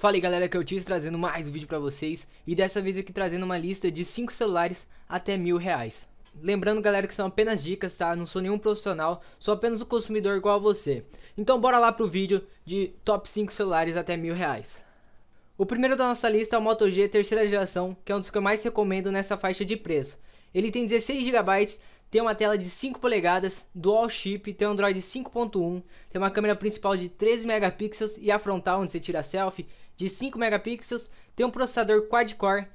Fala aí galera, que eu é tive trazendo mais um vídeo pra vocês e dessa vez aqui trazendo uma lista de 5 celulares até mil reais. Lembrando galera que são apenas dicas, tá? Não sou nenhum profissional, sou apenas um consumidor igual a você. Então bora lá pro vídeo de top 5 celulares até mil reais. O primeiro da nossa lista é o Moto G terceira geração, que é um dos que eu mais recomendo nessa faixa de preço. Ele tem 16 GB, tem uma tela de 5 polegadas, dual chip, tem um Android 5.1, tem uma câmera principal de 13 megapixels e a frontal onde você tira selfie de 5 megapixels, tem um processador quad-core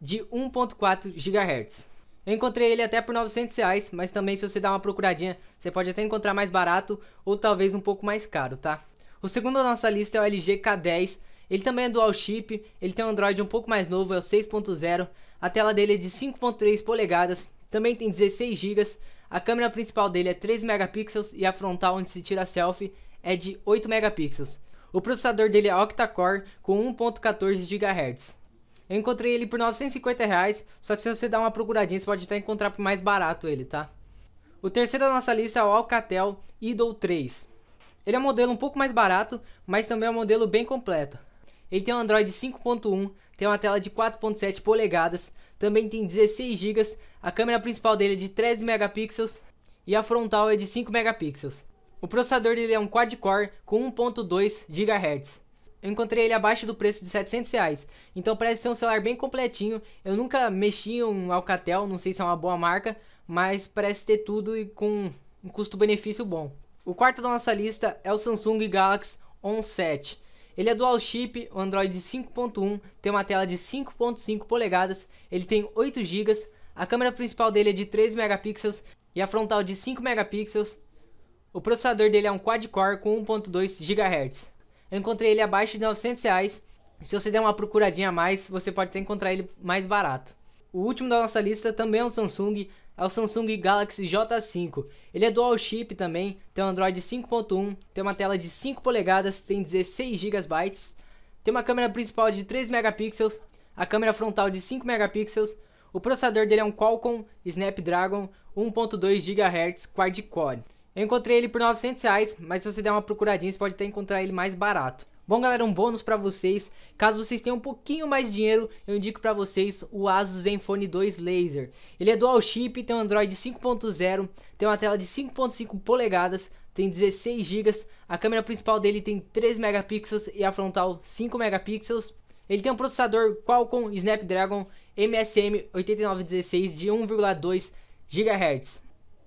de 1.4 GHz. Eu encontrei ele até por 900 reais, mas também se você dar uma procuradinha, você pode até encontrar mais barato ou talvez um pouco mais caro, tá? O segundo da nossa lista é o LG K10, ele também é dual chip, ele tem um Android um pouco mais novo, é o 6.0. A tela dele é de 5.3 polegadas, também tem 16 GB. A câmera principal dele é 3 megapixels e a frontal onde se tira a selfie é de 8 megapixels. O processador dele é octa-core com 1.14 GHz. Eu encontrei ele por 950 reais, só que se você dar uma procuradinha você pode até encontrar por mais barato ele, tá? O terceiro da nossa lista é o Alcatel Idol 3. Ele é um modelo um pouco mais barato, mas também é um modelo bem completo. Ele tem um Android 5.1, tem uma tela de 4.7 polegadas, também tem 16 GB, a câmera principal dele é de 13 megapixels e a frontal é de 5 megapixels. O processador dele é um quad-core com 1.2 GHz. Eu encontrei ele abaixo do preço de 700 reais, então parece ser um celular bem completinho. Eu nunca mexi em um Alcatel, não sei se é uma boa marca, mas parece ter tudo e com um custo-benefício bom. O quarto da nossa lista é o Samsung Galaxy On 7. Ele é dual chip, o Android 5.1, tem uma tela de 5.5 polegadas, ele tem 8 GB, a câmera principal dele é de 3 megapixels e a frontal de 5 megapixels. O processador dele é um quad-core com 1.2 GHz. Eu encontrei ele abaixo de 900 reais. Se você der uma procuradinha a mais, você pode até encontrar ele mais barato. O último da nossa lista também é um Samsung, é o Samsung Galaxy J5. Ele é dual chip também, tem um Android 5.1, tem uma tela de 5 polegadas, tem 16 GB, tem uma câmera principal de 3 megapixels, a câmera frontal de 5 megapixels, o processador dele é um Qualcomm Snapdragon 1.2 GHz quad-core. Eu encontrei ele por 900 reais, mas se você der uma procuradinha, você pode até encontrar ele mais barato. Bom, galera, um bônus para vocês. Caso vocês tenham um pouquinho mais de dinheiro, eu indico para vocês o Asus Zenfone 2 Laser. Ele é dual chip, tem um Android 5.0, tem uma tela de 5.5 polegadas, tem 16 GB, a câmera principal dele tem 3 megapixels e a frontal 5 megapixels. Ele tem um processador Qualcomm Snapdragon MSM 8916 de 1,2 GHz.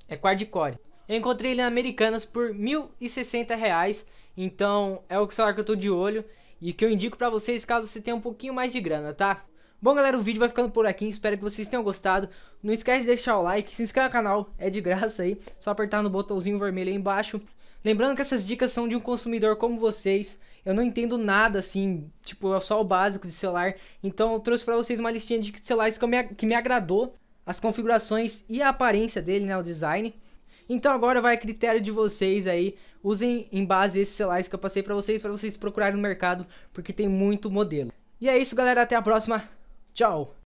É quad core. Eu encontrei ele na Americanas por R$ 1.060. Reais, então é o celular que eu tô de olho e que eu indico para vocês caso você tenha um pouquinho mais de grana, tá? Bom galera, o vídeo vai ficando por aqui, espero que vocês tenham gostado. Não esquece de deixar o like, se inscreve no canal, é de graça aí, só apertar no botãozinho vermelho aí embaixo. Lembrando que essas dicas são de um consumidor como vocês, eu não entendo nada assim, tipo, é só o básico de celular. Então eu trouxe para vocês uma listinha de celulares que me, que me agradou, as configurações e a aparência dele, né, o design. Então agora vai a critério de vocês aí. Usem em base esses slides que eu passei pra vocês, pra vocês procurarem no mercado, porque tem muito modelo. E é isso, galera. Até a próxima. Tchau!